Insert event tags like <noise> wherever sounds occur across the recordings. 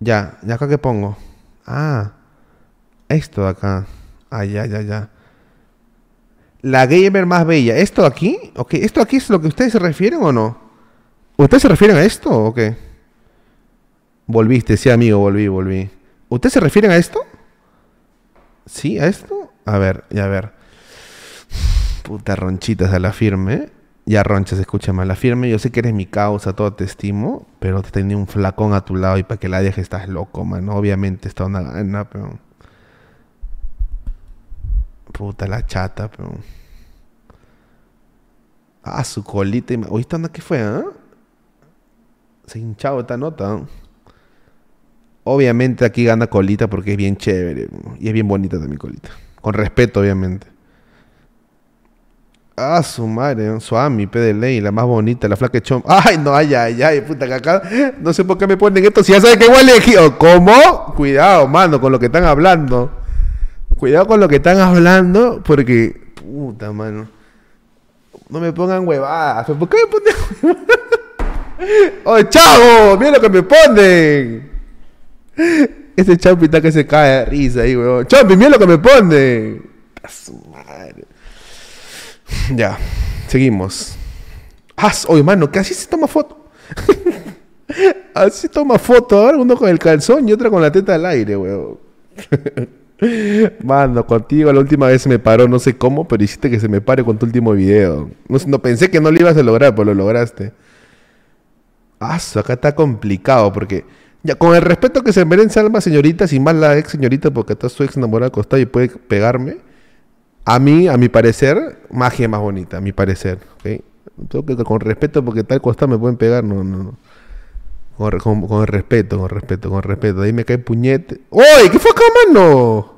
Ya, ¿ya acá qué pongo? Ah, esto de acá. Ah, ya, ya, ya. La gamer más bella. ¿Esto de aquí? ¿esto de aquí es lo que ustedes se refieren o no? ¿Ustedes se refieren a esto o qué? Volviste, sí, amigo, volví, volví. ¿Ustedes se refieren a esto? ¿Sí? ¿A esto? A ver, ya a ver. Puta ronchitas a la firme. ¿eh? Ya, Ronchas, escucha la firme, yo sé que eres mi causa, todo te estimo, pero te tenía un flacón a tu lado y para que la dejes estás loco, mano. Obviamente está una gana, pero... Puta la chata, pero... Ah, su colita y... Oye, esta onda que fue, ah? Se hinchado esta nota. Ah. Obviamente aquí gana colita porque es bien chévere y es bien bonita también colita. Con respeto, obviamente. Ah, su madre, Suami, ley la más bonita, la flaca chom. <laughs> Ay, no, ay, ay, ay, puta, caca. no sé por qué me ponen esto si ya sabes que a elegir. Oh, ¿Cómo? Cuidado, mano, con lo que están hablando. Cuidado con lo que están hablando, porque. Puta, mano. No me pongan huevadas. ¿Por qué me ponen <laughs> ¡Oh, chavo! ¡Mira lo que me ponen! Ese champi está que se cae de risa ahí, huevón. ¡Champi, mira lo que me ponen! ¡A su madre! <laughs> Ya, seguimos. Ah, oye, mano, que así se toma foto. <laughs> así toma foto. uno con el calzón y otra con la teta al aire, weón. <laughs> Mano, contigo la última vez se me paró, no sé cómo, pero hiciste que se me pare con tu último video. No, pensé que no lo ibas a lograr, pero lo lograste. Ah, acá está complicado porque... Ya, con el respeto que se merecen Salma, señoritas y más la ex señorita porque está su ex enamorada acostada y puede pegarme. A mí, a mi parecer, magia más bonita, a mi parecer. Tengo que con respeto, porque tal cosa me pueden pegar, no, no, no. Con, respeto, con respeto, con respeto. ahí me cae puñete. ¡Uy! ¿Qué fue acá, mano?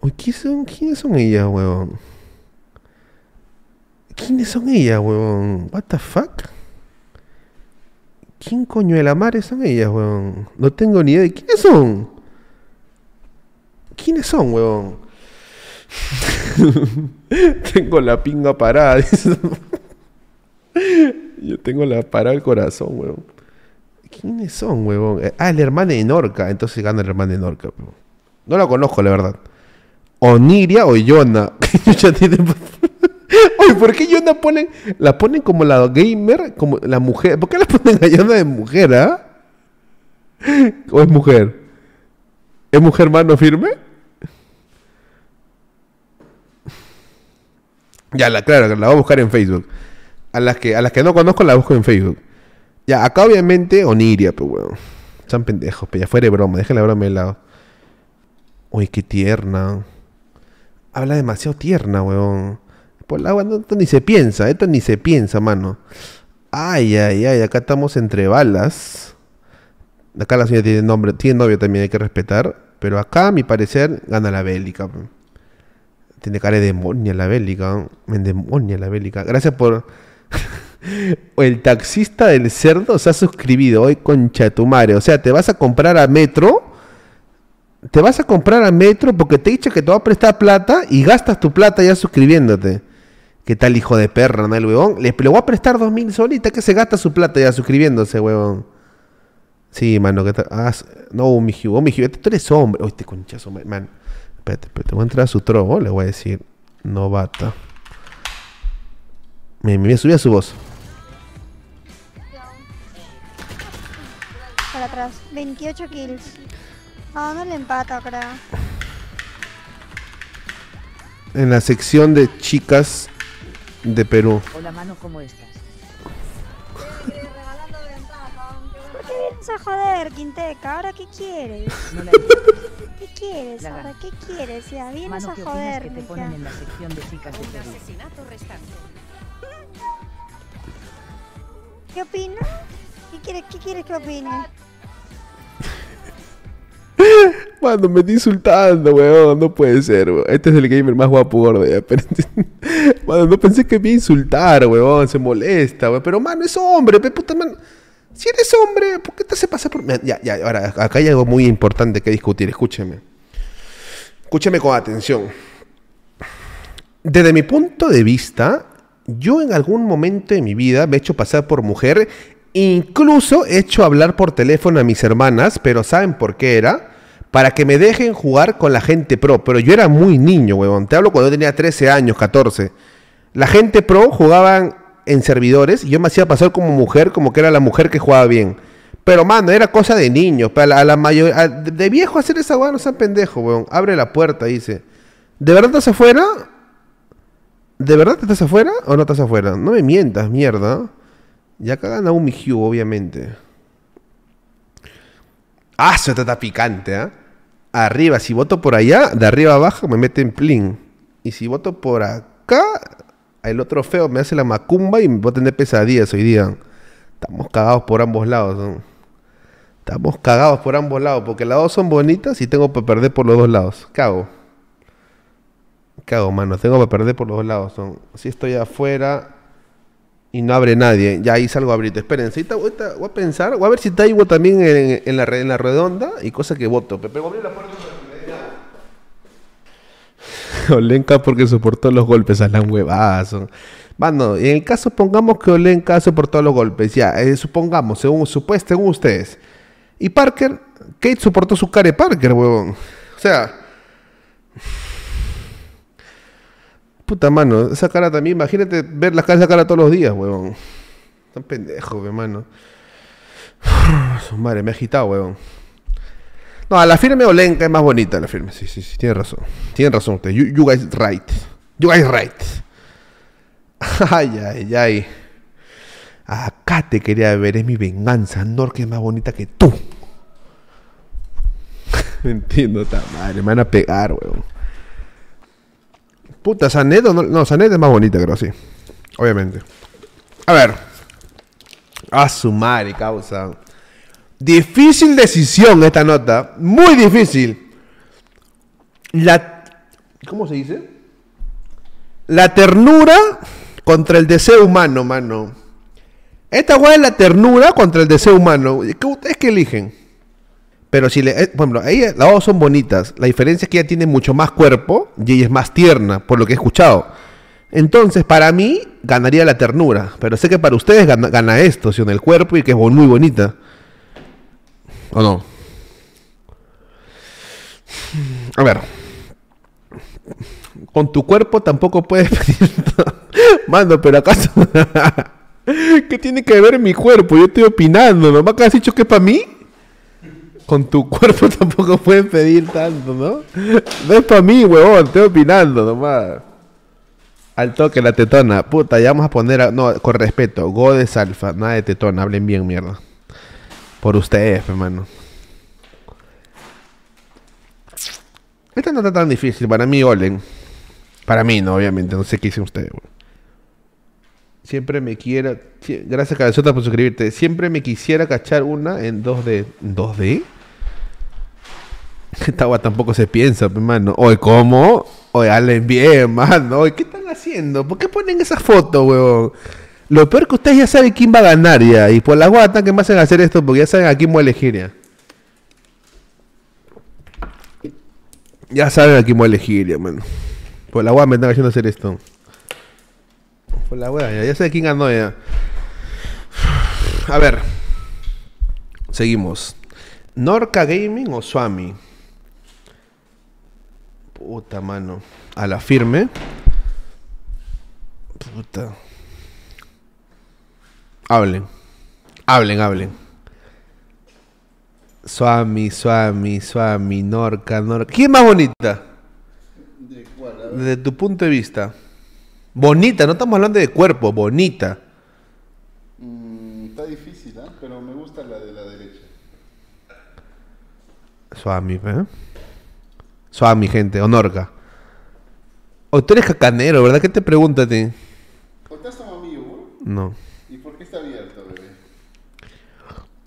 Uy, ¿quiénes son, ¿quiénes son ellas, huevón? ¿Quiénes son ellas, huevón? ¿What the fuck? ¿Quién coño de la madre son ellas, huevón? No tengo ni idea de quiénes son. ¿Quiénes son, huevón? <laughs> tengo la pinga parada. <laughs> Yo tengo la parada al corazón, weón. ¿Quiénes son, weón? Eh, ah, el hermano de Norca. Entonces gana el hermano de Norca. No la conozco, la verdad. O Niria o Yona. <laughs> Oye, ¿por qué Yona ponen, la ponen como la gamer, como la mujer? ¿Por qué la ponen a Yona de mujer, ah? ¿O es mujer? ¿Es mujer mano firme? Ya, la, claro, la voy a buscar en Facebook. A las que, a las que no conozco la busco en Facebook. Ya, acá obviamente Oniria, pues weón. Son pendejos, pero ya fuera de broma, déjale la broma lado. Uy, qué tierna. Habla demasiado tierna, weón. Por la agua, esto ni se piensa, esto ni se piensa, mano. Ay, ay, ay, acá estamos entre balas. Acá la señora tiene nombre, tiene novio también, hay que respetar. Pero acá, a mi parecer, gana la bélica. Weón. Tiene cara de demonia la bélica. Me demonia la bélica. Gracias por. <laughs> el taxista del cerdo se ha suscribido hoy tu madre. O sea, te vas a comprar a Metro. Te vas a comprar a Metro porque te he dicho que te va a prestar plata y gastas tu plata ya suscribiéndote. ¿Qué tal hijo de perra, no el huevón? Le, voy a prestar dos mil solitas que se gasta su plata ya suscribiéndose, huevón. Sí, mano, ¿qué tal? Ah, no, mi hijo, mi hijo, este tú eres hombre. Oye, este conchazo, man. Espérate, espérate. Voy a entrar a su trovo. Le voy a decir novata. Me, me voy a subir a su voz. Para atrás. 28 kills. Ah, no le empata, creo. En la sección de chicas de Perú. Hola, mano, ¿cómo estás? ¿Por qué vienes a joder, Quinteca? ¿Ahora qué quieres? ¿Qué quieres, ahora ¿Qué quieres? Ya vienes a joderme. ¿Qué opinas? ¿Qué quieres, qué quieres que opine? <laughs> Mano, me estoy insultando, weón. No puede ser, weón. Este es el gamer más guapo, gordo. <laughs> mano, no pensé que me iba a insultar, weón. Se molesta, weón. Pero, mano, es hombre, pe puta, mano. Si eres hombre, ¿por qué te hace pasar por.? Ya, ya, ahora, acá hay algo muy importante que discutir, escúcheme. Escúcheme con atención. Desde mi punto de vista, yo en algún momento de mi vida me he hecho pasar por mujer, incluso he hecho hablar por teléfono a mis hermanas, pero ¿saben por qué era? Para que me dejen jugar con la gente pro. Pero yo era muy niño, huevón. Te hablo cuando yo tenía 13 años, 14. La gente pro jugaban en servidores yo me hacía pasar como mujer, como que era la mujer que jugaba bien. Pero, mano, era cosa de niños. para la, mayor, de viejo hacer esa hueá, no tan pendejo, weón. Abre la puerta, dice. ¿De verdad estás afuera? ¿De verdad estás afuera o no estás afuera? No me mientas, mierda. Ya cagan a un Mijiu, obviamente. Ah, eso está picante, ¿eh? Arriba, si voto por allá, de arriba abajo me en plin. Y si voto por acá, el otro feo me hace la macumba y me voy a tener pesadillas hoy día. Estamos cagados por ambos lados. Estamos cagados por ambos lados, porque las dos son bonitas y tengo que perder por los dos lados. Cago. Cago, mano. Tengo que perder por los dos lados. Si estoy afuera y no abre nadie, ya ahí salgo abrirte. Espérense, voy a pensar, voy a ver si está igual también en, en, la, en la redonda y cosa que voto. Pero voy a la puerta. Olenka porque soportó los golpes, a la huevazo. Bueno, en el caso, pongamos que Olenka soportó los golpes, ya, eh, supongamos, según supuesto ustedes. Y Parker, Kate soportó su cara de Parker, huevón. O sea. Puta mano, esa cara también, imagínate ver la cara, esa cara todos los días, huevón. Tan pendejo, hermano. Su madre, me ha agitado, huevón. No, a la firme Olenka es más bonita la firme. Sí, sí, sí, tiene razón. Tiene razón usted. You, guys right. You guys right. <laughs> Ay, ay, ay. Acá te quería ver, es mi venganza. que es más bonita que tú. Me <laughs> entiendo, ta madre. Me van a pegar, weón. Puta, Sanedo no. No, Sanedo es más bonita, creo, sí. Obviamente. A ver. A su madre, causa. Difícil decisión esta nota. Muy difícil. La. ¿Cómo se dice? La ternura contra el deseo humano, mano. Esta weá es la ternura contra el deseo humano. ¿Qué ustedes que eligen? Pero si le. Eh, por las dos son bonitas. La diferencia es que ella tiene mucho más cuerpo y ella es más tierna, por lo que he escuchado. Entonces, para mí, ganaría la ternura. Pero sé que para ustedes gana, esto, si en el cuerpo y que es muy bonita. ¿O no? A ver. Con tu cuerpo tampoco puedes <laughs> pedir. Mando, pero acaso. <laughs> ¿Qué tiene que ver mi cuerpo? Yo estoy opinando. ¿Nomás que has dicho que es para mí? Con tu <laughs> cuerpo tampoco puedes pedir tanto, ¿no? No es para mí, huevón. Estoy opinando nomás. Al toque, la tetona. Puta, ya vamos a poner. No, con respeto. Godes alfa. Nada de tetona. Hablen bien, mierda. Por ustedes, hermano. Esta no está tan difícil. Para mí, Olen. Para mí, no, obviamente. No sé qué dicen ustedes, weón. Siempre me quiera. Gracias, Cabezota, por suscribirte. Siempre me quisiera cachar una en 2D. ¿En 2D? <laughs> Esta agua tampoco se piensa, hermano. Oye, ¿cómo? Oye, allen bien, hermano. <laughs> ¿qué están haciendo? ¿Por qué ponen esas fotos, weón? Lo peor que ustedes ya saben quién va a ganar ya. Y por la guata que me hacen hacer esto porque ya saben a quién voy a elegir ya. Ya saben a quién voy a elegir ya, mano. Por la guata me están haciendo hacer esto. Por la guata, ya, ya sé quién ganó ya. A ver. Seguimos. ¿Norca Gaming o Swami? Puta mano. A la firme. Puta. Hablen. Hablen, hablen. Suami, Suami, Suami, Norca, Norca. ¿Quién es más bonita? ¿De cuál? Desde tu punto de vista. Bonita, no estamos hablando de cuerpo, bonita. Mm, está difícil, ¿eh? pero me gusta la de la derecha. Suami, ¿eh? Suami, gente, o Norca. O tú eres cacanero, ¿verdad? ¿Qué te pregunta a ti? mío, amigo? No.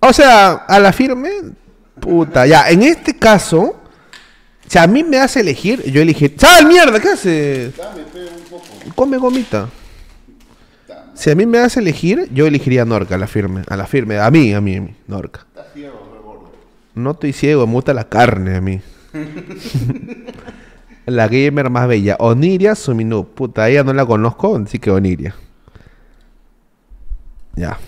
O sea, a la firme, puta, ya, en este caso, si a mí me hace elegir, yo elegí. ¡Sal, mierda! ¿Qué haces? Dame, un poco. Come gomita. Si a mí me hace elegir, yo elegiría Norca, a la firme. A la firme, a mí, a mí, Norca. No estoy ciego, me gusta la carne a mí. <laughs> la gamer más bella. Oniria Suminu. Puta, ella no la conozco, así que Oniria. Ya.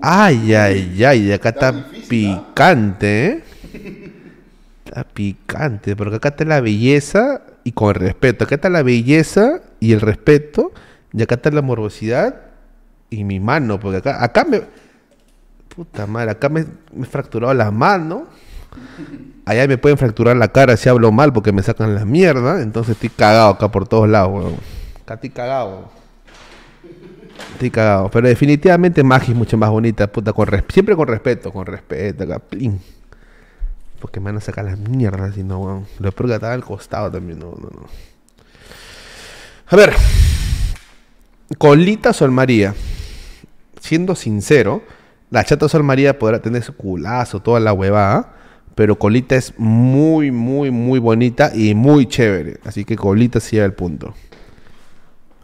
Ay, ay, ay, acá está, picante, ¿eh? Está picante, porque acá está la belleza y con el respeto. Acá está la belleza y el respeto. Y acá está la morbosidad y mi mano, porque acá, acá me... Puta madre, acá me, me he fracturado la mano. Allá me pueden fracturar la cara si hablo mal porque me sacan la mierda. Entonces estoy cagado acá por todos lados, Acá estoy cagado. Estoy Pero definitivamente magis es mucho más bonita, puta. Con siempre con respeto, con respeto, acá. Porque me van a sacar las mierdas y no, weón. Lo peor que estaba al costado también, no, no, no. A ver. Colita Sol María. Siendo sincero, la chata Sol María podrá tener su culazo, toda la huevada. Pero Colita es muy, muy, muy bonita y muy chévere. Así que Colita sí el punto.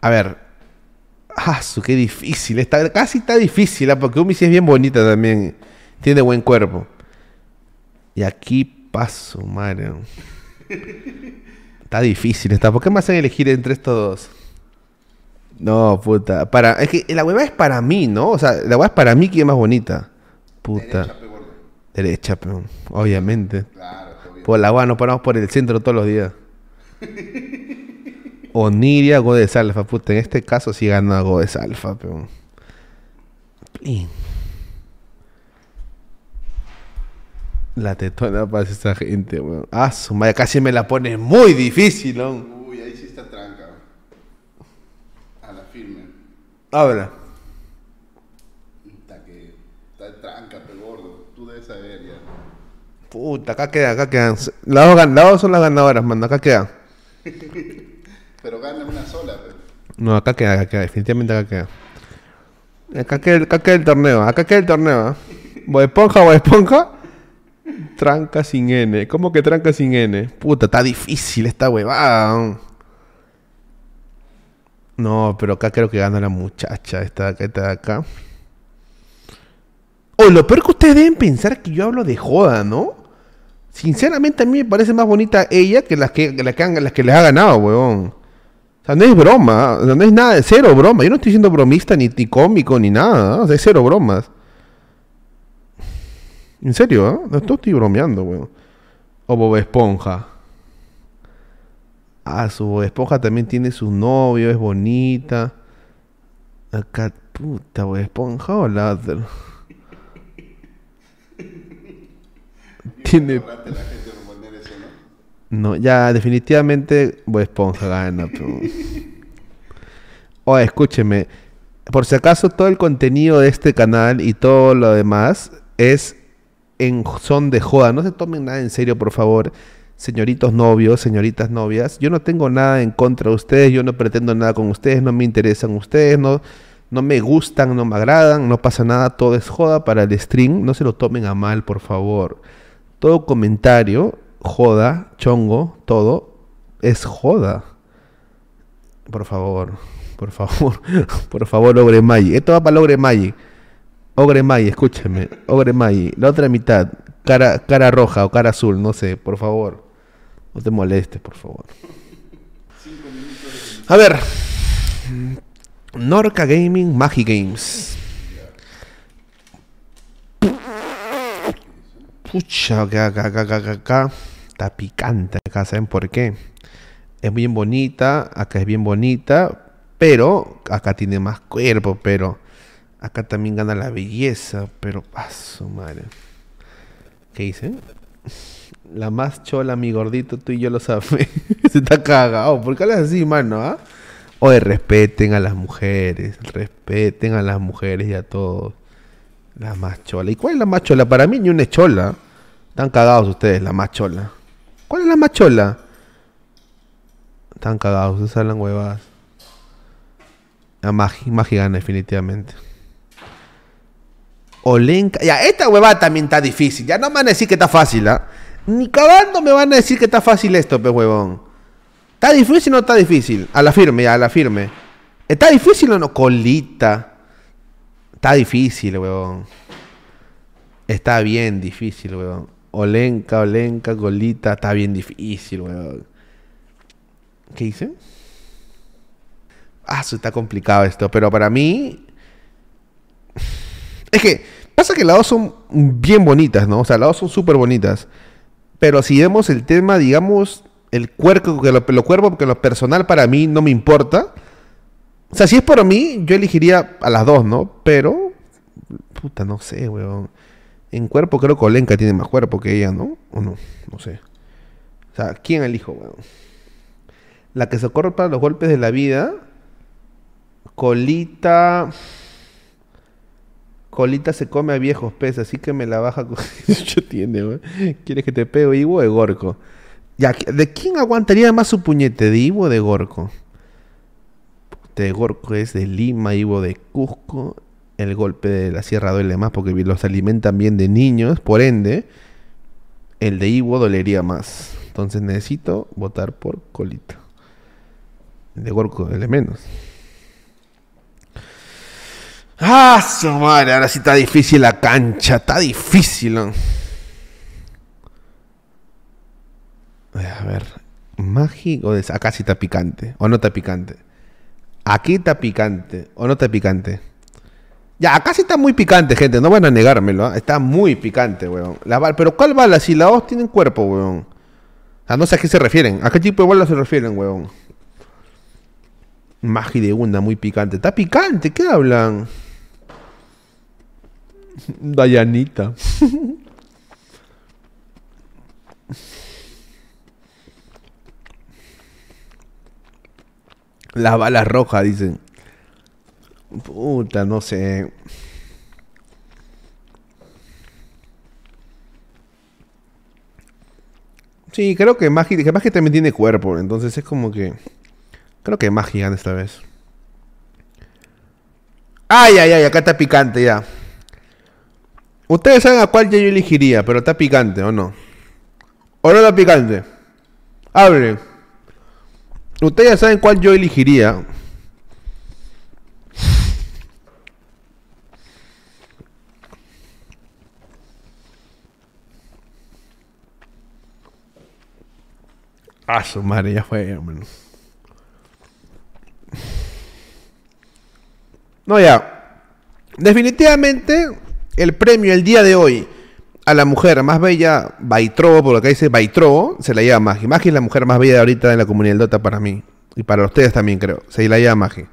A ver, Ah, su, qué difícil. Está, casi está difícil, ¿ah? porque Umi sí es bien bonita también. Tiene buen cuerpo. Y aquí paso, Mario. Está difícil está ¿Por qué me hacen elegir entre estos dos? No, puta. Para, es que la hueva es para mí, ¿no? O sea, la hueva es para mí que es más bonita. Puta. Derecha, pero obviamente. Claro, Por la hueva nos paramos por el centro todos los días. <laughs> Oniria Godes Alfa. Puta, en este caso sí gana Godes Alfa, pero. La tetona para esta gente, weón. Ah, su madre, casi me la pone muy difícil, weón. Uy, ahí sí está tranca. A la firme. Habla. Está que. Está tranca, pero gordo. Tú debes saber ya. Puta, acá queda acá quedan. Las dos, son las ganadoras, mano. Acá quedan. <laughs> pero gana una sola. Pues. No, acá queda, acá queda, definitivamente acá queda. Acá queda, el torneo, acá queda el torneo. ¿ah? Voy esponja o esponja? Tranca sin N. ¿Cómo que tranca sin N? Puta, está difícil esta huevada. No, pero acá creo que gana la muchacha. Esta, esta de acá. O lo peor que ustedes deben pensar Es que yo hablo de joda, ¿no? Sinceramente a mí me parece más bonita ella que las que, las que les ha ganado, huevón sea, no es broma, no es nada, cero broma. Yo no estoy siendo bromista ni, ni cómico ni nada, ¿no? es cero bromas. En serio, ¿eh? No estoy bromeando, weón. O Bob Esponja. Ah, su Bob Esponja también tiene su novio, es bonita. Acá, puta, Bob Esponja o <laughs> tiene. No, ya, definitivamente a Esponja gana. <laughs> Oye, escúcheme. Por si acaso, todo el contenido de este canal y todo lo demás es en son de joda. No se tomen nada en serio, por favor. Señoritos novios, señoritas novias, yo no tengo nada en contra de ustedes, yo no pretendo nada con ustedes, no me interesan ustedes, no, no me gustan, no me agradan, no pasa nada, todo es joda para el stream, no se lo tomen a mal, por favor. Todo comentario joda, chongo, todo, es joda. Por favor, por favor, <laughs> por favor, Ogre Esto va para el Ogre Maggi. Ogre escúchame. Ogre la otra mitad, cara, cara roja o cara azul, no sé, por favor. No te molestes, por favor. A ver. Norca Gaming, Magic Games. Pucha, acá, acá, acá, acá, acá. Está picante acá, ¿saben por qué? Es bien bonita, acá es bien bonita, pero acá tiene más cuerpo, pero acá también gana la belleza, pero paso, ah, madre. ¿Qué dicen? La más chola, mi gordito, tú y yo lo sabemos. <laughs> Se está cagado. ¿Por qué hablas así, mano? Ah? Oye, respeten a las mujeres, respeten a las mujeres y a todos. La más ¿Y cuál es la machola Para mí ni una chola. Están cagados ustedes, la machola ¿Cuál es la machola chola? Están cagados, ustedes las huevadas. La Magi, Magi definitivamente. Olenca. Ya, esta huevada también está difícil. Ya no me van a decir que está fácil, ¿ah? Ni cagando me van a decir que está fácil esto, pe huevón. ¿Está difícil o no está difícil? A la firme, ya, a la firme. ¿Está difícil o no? Colita. Está difícil, weón. Está bien difícil, weón. Olenka, Olenka, Golita, está bien difícil, weón. ¿Qué hice? Ah, está complicado esto, pero para mí. <sighs> Es que pasa que las dos son bien bonitas, ¿no? O sea, las dos son súper bonitas. Pero si vemos el tema, digamos, el cuerpo, que lo, porque lo personal para mí no me importa. O sea, si es para mí, yo elegiría a las dos, ¿no? Pero, puta, no sé, weón. En cuerpo creo que Olenka tiene más cuerpo que ella, ¿no? O no, no sé. O sea, ¿quién elijo, weón? La que se para los golpes de la vida. Colita. Colita se come a viejos peces, así que me la baja con <laughs> tiene, weón. ¿Quieres que te pegue, Ivo de Gorko? Ya, ¿de quién aguantaría más su puñete? ¿De Ivo o de Gorko? de es de Lima, Ivo de Cusco, el golpe de la Sierra duele más porque los alimentan bien de niños, por ende, el de Ivo dolería más. Entonces necesito votar por Colito. El de Gorco duele menos. ¡Ah, su madre! Ahora sí está difícil la cancha, está difícil. A ver, mágico. Acá sí está picante, o no está picante. Aquí está picante, ¿o no está picante? Ya, acá sí está muy picante, gente, no van a negármelo, ¿ah? está muy picante, weón. La pero ¿cuál bala? Si las dos tienen cuerpo, weón. no sé a qué se refieren, a qué tipo de bala se refieren, weón. Magi de una, muy picante. Está picante, ¿qué hablan? <laughs> Dayanita. <laughs> Las balas rojas, dicen. Puta, no sé. Sí, creo que Magia, que también tiene cuerpo, entonces es como que... Creo que magia gana esta vez. Ay, ay, ay, acá está picante ya. Ustedes saben a cuál yo elegiría, pero está picante o no. ¿O no está picante? Abre. Ustedes ya saben cuál yo elegiría. A ah, su madre, ya fue, No, ya. Definitivamente, el premio el día de hoy a la mujer más bella, Baitro, por lo que dice Baitro, se la lleva Magi. Magi es la mujer más bella de ahorita en la comunidad del Dota para mí. Y para ustedes también, creo. Se la lleva Magi.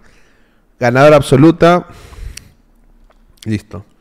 Ganadora absoluta. Listo.